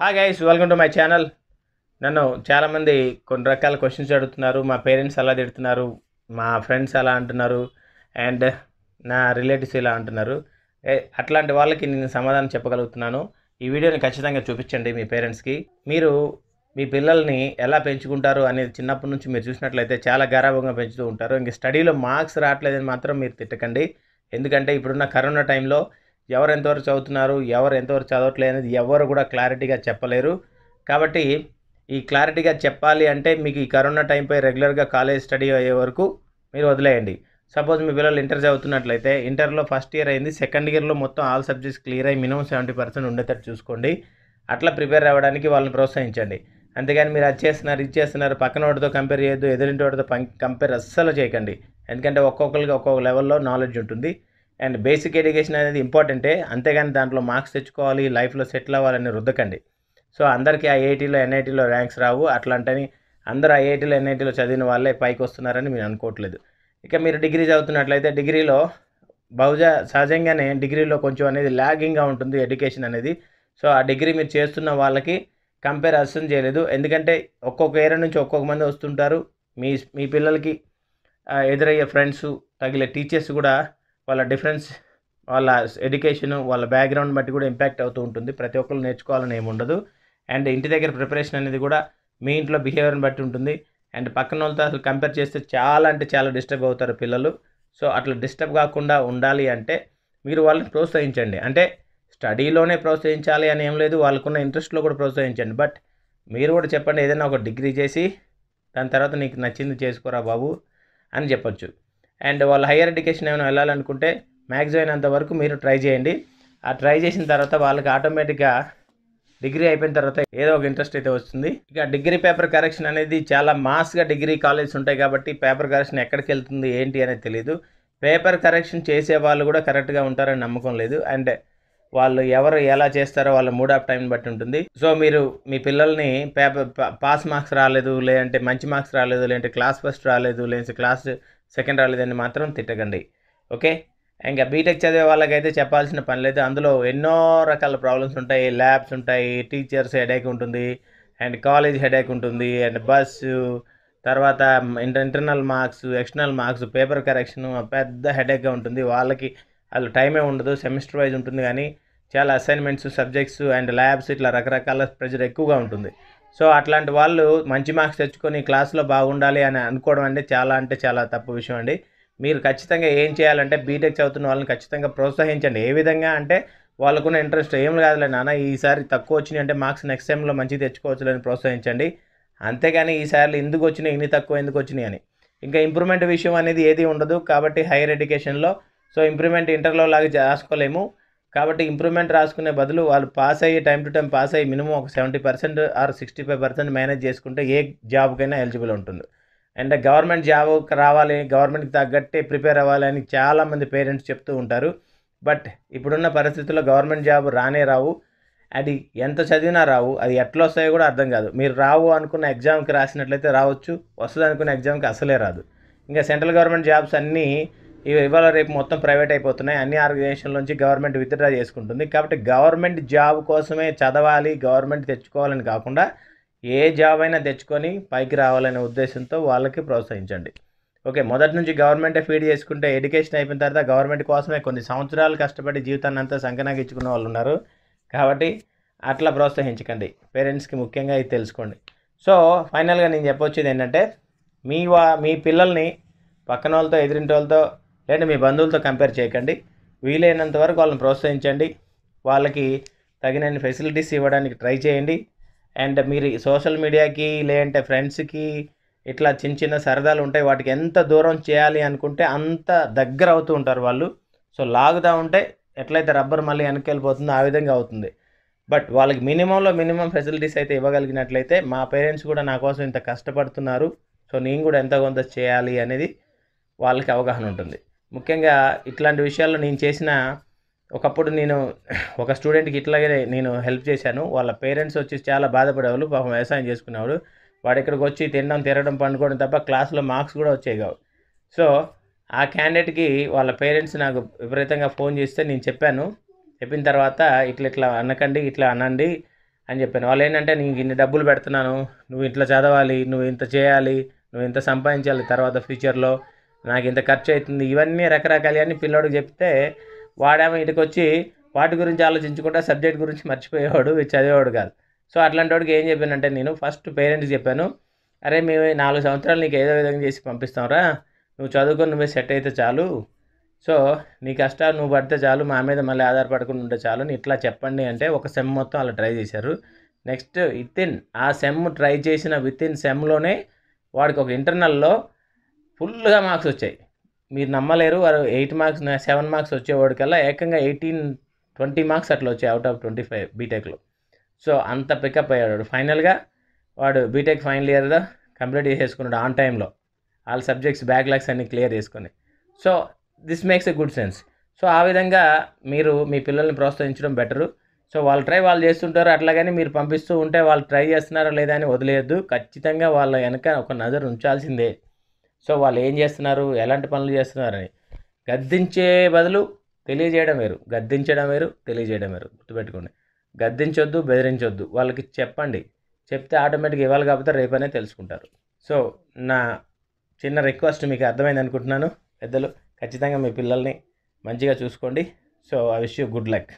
హా guys welcome to my channel నన్ను చాలామంది కొన్ని రకాల క్వశ్చన్స్ అడుగుతున్నారు మా పేరెంట్స్ అలా తిడుతున్నారు మా ఫ్రెండ్స్ అలా అంటున్నారు అండ్ నా రిలేటివ్స్ ఇలా అంటున్నారు అట్లాంటి వాళ్ళకి నేను సమాధానం చెప్పగలుగుతున్నాను ఈ వీడియోని ఖచ్చితంగా చూపించండి మీ పేరెంట్స్కి మీరు మీ పిల్లల్ని ఎలా పెంచుకుంటారు అనేది చిన్నప్పటి నుంచి మీరు చూసినట్లయితే చాలా గారాభంగా పెంచుతూ ఉంటారు ఇంక స్టడీలో మార్క్స్ రావట్లేదని మాత్రం మీరు తిట్టకండి ఎందుకంటే ఇప్పుడున్న కరోనా టైంలో ఎవరు ఎంతవరకు చదువుతున్నారు ఎవరు ఎంతవరకు చదవట్లేదు అనేది ఎవరు కూడా క్లారిటీగా చెప్పలేరు కాబట్టి ఈ క్లారిటీగా చెప్పాలి అంటే మీకు ఈ కరోనా టైంపై రెగ్యులర్గా కాలేజ్ స్టడీ అయ్యే వరకు మీరు వదిలేయండి సపోజ్ మీ పిల్లలు ఇంటర్ చదువుతున్నట్లయితే ఇంటర్లో ఫస్ట్ ఇయర్ అయింది సెకండ్ ఇయర్లో మొత్తం ఆల్ సబ్జెక్ట్స్ క్లియర్ అయ్యి మినిమం సెవెంటీ పర్సెంట్ ఉండేటట్టు చూసుకోండి అట్లా ప్రిపేర్ అవ్వడానికి వాళ్ళని ప్రోత్సహించండి అంతేగాని మీరు అది చేస్తున్నారు ఇది చేస్తున్నారు పక్కన వాటితో కంపేర్ చేయొద్దు ఎదురింటి వాటితో కంపేర్ అస్సలు చేయకండి ఎందుకంటే ఒక్కొక్కరికి ఒక్కొక్క లెవెల్లో నాలెడ్జ్ ఉంటుంది అండ్ బేసిక్ ఎడ్యుకేషన్ అనేది ఇంపార్టెంటే అంతేగాని దాంట్లో మార్క్స్ తెచ్చుకోవాలి లైఫ్లో సెటిల్ అవ్వాలని రుద్దకండి సో అందరికీ ఐఐటీలో ఎన్ఐటీలో ర్యాంక్స్ రావు అట్లాంటని అందరూ ఐఐటీలో ఎన్ఐటీలో చదివిన వాళ్ళే పైకి వస్తున్నారని మీరు అనుకోవట్లేదు ఇక మీరు డిగ్రీ చదువుతున్నట్లయితే డిగ్రీలో బహుజా సహజంగానే డిగ్రీలో కొంచెం అనేది ల్యాగింగ్గా ఉంటుంది ఎడ్యుకేషన్ అనేది సో ఆ డిగ్రీ మీరు చేస్తున్న వాళ్ళకి కంపేర్ అస్సలు చేయలేదు ఎందుకంటే ఒక్కొక్క ఏరియా నుంచి ఒక్కొక్క మంది వస్తుంటారు మీ మీ పిల్లలకి ఎదురయ్యే ఫ్రెండ్స్ తగిలే టీచర్స్ కూడా వాళ్ళ డిఫరెన్స్ వాళ్ళ ఎడ్యుకేషన్ వాళ్ళ బ్యాక్గ్రౌండ్ బట్టి కూడా ఇంపాక్ట్ అవుతూ ఉంటుంది ప్రతి ఒక్కరు నేర్చుకోవాలని ఏమి ఉండదు అండ్ ఇంటి దగ్గర ప్రిపరేషన్ అనేది కూడా మీ ఇంట్లో బిహేవియర్ని బట్టి ఉంటుంది అండ్ పక్కన వాళ్ళతో అసలు కంపేర్ చేస్తే చాలా అంటే చాలా డిస్టర్బ్ అవుతారు పిల్లలు సో అట్లా డిస్టర్బ్ కాకుండా ఉండాలి అంటే మీరు వాళ్ళని ప్రోత్సహించండి అంటే స్టడీలోనే ప్రోత్సహించాలి అని ఏం లేదు వాళ్ళకున్న ఇంట్రెస్ట్లో కూడా ప్రోత్సహించండి బట్ మీరు కూడా చెప్పండి ఏదైనా ఒక డిగ్రీ చేసి దాని తర్వాత నీకు నచ్చింది చేసుకోరా బాబు అని చెప్పొచ్చు అండ్ వాళ్ళు హైయర్ ఎడ్యుకేషన్ ఏమైనా వెళ్ళాలనుకుంటే మ్యాక్స్ అయినంత వరకు మీరు ట్రై చేయండి ఆ ట్రై చేసిన తర్వాత వాళ్ళకి ఆటోమేటిక్గా డిగ్రీ అయిపోయిన తర్వాత ఏదో ఒక ఇంట్రెస్ట్ అయితే వస్తుంది ఇక డిగ్రీ పేపర్ కరెక్షన్ అనేది చాలా మాస్గా డిగ్రీ కాలేజ్ ఉంటాయి కాబట్టి పేపర్ కరెక్షన్ ఎక్కడికి వెళ్తుంది ఏంటి అనేది తెలియదు పేపర్ కరెక్షన్ చేసే వాళ్ళు కూడా కరెక్ట్గా ఉంటారని నమ్మకం లేదు అండ్ వాళ్ళు ఎవరు ఎలా చేస్తారో వాళ్ళ మూడ్ ఆఫ్ టైం బట్టి ఉంటుంది సో మీరు మీ పిల్లల్ని పేపర్ పాస్ మార్క్స్ రాలేదు లేదంటే మంచి మార్క్స్ రాలేదు లేదంటే క్లాస్ ఫస్ట్ రాలేదు లేదంటే క్లాస్ సెకండ్ రాలేదని మాత్రం తిట్టకండి ఓకే ఇంకా బీటెక్ చదివే వాళ్ళకైతే చెప్పాల్సిన పని లేదు అందులో ఎన్నో రకాల ప్రాబ్లమ్స్ ఉంటాయి ల్యాబ్స్ ఉంటాయి టీచర్స్ హెడేక్ ఉంటుంది అండ్ కాలేజ్ హెడేక్ ఉంటుంది అండ్ బస్సు తర్వాత internal marks external marks paper correction పెద్ద హెడేక్గా ఉంటుంది వాళ్ళకి వాళ్ళు టైమే ఉండదు సెమిస్టర్ వైజ్ ఉంటుంది కానీ చాలా అసైన్మెంట్స్ సబ్జెక్ట్స్ అండ్ ల్యాబ్స్ ఇట్లా రకరకాల ప్రెజర్ ఎక్కువగా ఉంటుంది సో అట్లాంటి వాళ్ళు మంచి మార్క్స్ తెచ్చుకొని క్లాస్లో బాగుండాలి అని అనుకోవడం అంటే చాలా అంటే చాలా తప్పు విషయం అండి మీరు ఖచ్చితంగా ఏం చేయాలంటే బీటెక్ చదువుతున్న వాళ్ళని ఖచ్చితంగా ప్రోత్సహించండి ఏ విధంగా అంటే వాళ్ళకున్న ఇంట్రెస్ట్ ఏం కాదులే నాన్న ఈసారి తక్కువ వచ్చినాయి అంటే మార్క్స్ నెక్స్ట్ టైంలో మంచిగా తెచ్చుకోవచ్చులని ప్రోత్సహించండి అంతేగాని ఈసారి ఎందుకు వచ్చినాయి ఇన్ని తక్కువ ఎందుకు వచ్చినాయి అని ఇంకా ఇంప్రూవ్మెంట్ విషయం అనేది ఏది ఉండదు కాబట్టి హైయర్ ఎడ్యుకేషన్లో సో ఇంప్రూవ్మెంట్ ఇంటర్లో లాగా చేసుకోలేము కాబట్టి ఇంప్రూవ్మెంట్ రాసుకునే బదులు వాళ్ళు పాస్ అయ్యి టైం టు టైం పాస్ అయ్యి మినిమం ఒక seventy percent or sixty five percent manage చేసుకుంటే ఏ జాబ్కైనా ఎలిజిబుల్ ఉంటుంది అండ్ గవర్నమెంట్ జాబ్ రావాలి గవర్నమెంట్కి తగ్గట్టే ప్రిపేర్ అవ్వాలి అని చాలామంది పేరెంట్స్ చెప్తూ ఉంటారు బట్ ఇప్పుడున్న పరిస్థితుల్లో గవర్నమెంట్ జాబ్ రానే రావు అది ఎంత చదివినా రావు అది ఎట్లా వస్తాయో కూడా అర్థం కాదు మీరు రావు అనుకున్న ఎగ్జామ్కి రాసినట్లయితే రావచ్చు వస్తుంది అనుకున్న ఎగ్జామ్కి అసలే రాదు ఇంకా సెంట్రల్ గవర్నమెంట్ జాబ్స్ అన్నీ ఇవి ఇవాళ రేపు మొత్తం ప్రైవేట్ అయిపోతున్నాయి అన్ని ఆర్గనైజేషన్ల నుంచి గవర్నమెంట్ విత్డ్రా చేసుకుంటుంది కాబట్టి గవర్నమెంట్ జాబ్ కోసమే చదవాలి గవర్నమెంట్ తెచ్చుకోవాలని కాకుండా ఏ జాబ్ అయినా తెచ్చుకొని పైకి రావాలనే ఉద్దేశంతో వాళ్ళకి ప్రోత్సహించండి ఓకే మొదటి నుంచి గవర్నమెంటే ఫీడ్ చేసుకుంటే ఎడ్యుకేషన్ అయిపోయిన తర్వాత గవర్నమెంట్ కోసమే కొన్ని సంవత్సరాలు కష్టపడి జీవితాన్ని అంతా సంకనాగించుకున్న వాళ్ళు ఉన్నారు కాబట్టి అట్లా ప్రోత్సహించకండి పేరెంట్స్కి ముఖ్యంగా ఇది తెలుసుకోండి సో ఫైనల్గా నేను చెప్పొచ్చేది ఏంటంటే మీ వా మీ పిల్లల్ని పక్కన వాళ్ళతో ఎదిరింటి వాళ్ళతో లేదంటే మీ బంధువులతో కంపేర్ చేయకండి వీలైనంత వరకు వాళ్ళని ప్రోత్సహించండి వాళ్ళకి తగినన్ని ఫెసిలిటీస్ ఇవ్వడానికి ట్రై చేయండి అండ్ మీరు సోషల్ మీడియాకి లేదంటే ఫ్రెండ్స్కి ఇట్లా చిన్న చిన్న సరదాలు ఉంటాయి వాటికి ఎంత దూరం చేయాలి అనుకుంటే అంత దగ్గర అవుతూ ఉంటారు వాళ్ళు సో లాగుతూ ఉంటే ఎట్లయితే రబ్బర్ మళ్ళీ వెనక్కి ఆ విధంగా అవుతుంది బట్ వాళ్ళకి మినిమంలో మినిమం ఫెసిలిటీస్ అయితే ఇవ్వగలిగినట్లయితే మా పేరెంట్స్ కూడా నా కోసం ఇంత కష్టపడుతున్నారు సో నేను కూడా ఎంత కొంత చేయాలి అనేది వాళ్ళకి అవగాహన ఉంటుంది ముఖ్యంగా ఇట్లాంటి విషయాల్లో నేను చేసిన ఒకప్పుడు నేను ఒక స్టూడెంట్కి ఇట్లాగే నేను హెల్ప్ చేశాను వాళ్ళ పేరెంట్స్ వచ్చి చాలా బాధపడేవాళ్ళు పాపం వ్యవసాయం చేసుకునేవాడు వాడు ఇక్కడికి వచ్చి తినడం తిరగడం పండుకోవడం తప్ప క్లాస్లో మార్క్స్ కూడా వచ్చాయి కావు సో ఆ క్యాండిడేట్కి వాళ్ళ పేరెంట్స్ నాకు విపరీతంగా ఫోన్ చేస్తే నేను చెప్పాను చెప్పిన తర్వాత ఇట్లా ఇట్లా అనకండి ఇట్లా అనండి అని చెప్పాను వాళ్ళు ఏంటంటే నీకు ఇన్ని డబ్బులు పెడుతున్నాను నువ్వు ఇట్లా చదవాలి నువ్వు ఇంత చేయాలి నువ్వు ఇంత సంపాదించాలి తర్వాత ఫ్యూచర్లో నాకు ఇంత ఖర్చు అవుతుంది ఇవన్నీ రకరకాలు అని పిల్లోడికి చెప్తే వాడేమో ఇటుకు వచ్చి వాటి గురించి ఆలోచించకుండా సబ్జెక్ట్ గురించి మర్చిపోయేవాడు చదివేవాడు కాదు సో అట్లాంటి వాడికి ఏం చెప్పానంటే నేను ఫస్ట్ పేరెంట్స్ చెప్పాను అరే మేము నాలుగు సంవత్సరాలు నీకు ఏదో విధంగా చేసి పంపిస్తాంరా నువ్వు చదువుకొని నువ్వే సెట్ అయితే చాలు సో నీ కష్టాలు నువ్వు పడితే చాలు మా మీద మళ్ళీ ఆధారపడకుండా ఉంటే చాలు ఇట్లా చెప్పండి అంటే ఒక సెమ్ మొత్తం అలా ట్రై చేశారు నెక్స్ట్ విత్ ఇన్ ఆ సెమ్ ట్రై చేసిన విత్ ఇన్ సెమ్లోనే వాడికి ఒక ఇంటర్నల్లో ఫుల్గా మార్క్స్ వచ్చాయి మీరు నమ్మలేరు వారు ఎయిట్ మార్క్స్ సెవెన్ మార్క్స్ వచ్చేవాడికల్లా ఏకంగా ఎయిటీన్ ట్వంటీ మార్క్స్ అట్లా వచ్చాయి అవుట్ ఆఫ్ ట్వంటీ ఫైవ్ బీటెక్లో సో అంత పికప్ అయ్యాడు ఫైనల్గా వాడు బీటెక్ ఫైనల్ ఇయర్ కంప్లీట్ చేసేసుకున్నాడు ఆన్ టైంలో వాళ్ళ సబ్జెక్ట్స్ బ్యాక్ లాగ్స్ అన్ని క్లియర్ చేసుకుని so this makes a good sense so ఆ విధంగా మీరు మీ పిల్లల్ని ప్రోత్సహించడం బెటరు సో వాళ్ళు ట్రై వాళ్ళు చేస్తుంటారు అట్లాగని మీరు పంపిస్తూ ఉంటే వాళ్ళు ట్రై చేస్తున్నారా లేదా అని వదిలేయద్దు ఖచ్చితంగా వాళ్ళ వెనక ఒక నజర్ ఉంచాల్సిందే సో వాళ్ళు ఏం చేస్తున్నారు ఎలాంటి పనులు చేస్తున్నారని గద్దించే బదులు తెలియజేయడం వేరు గద్దించడం వేరు తెలియజేయడం వేరు గుర్తుపెట్టుకోండి గద్దించొద్దు బెదిరించొద్దు వాళ్ళకి చెప్పండి చెప్తే ఆటోమేటిక్గా ఇవ్వాలి కాకపోతే రేపనే తెలుసుకుంటారు సో నా చిన్న రిక్వెస్ట్ మీకు అర్థమైంది అనుకుంటున్నాను పెద్దలు ఖచ్చితంగా మీ పిల్లల్ని మంచిగా చూసుకోండి so I wish you good luck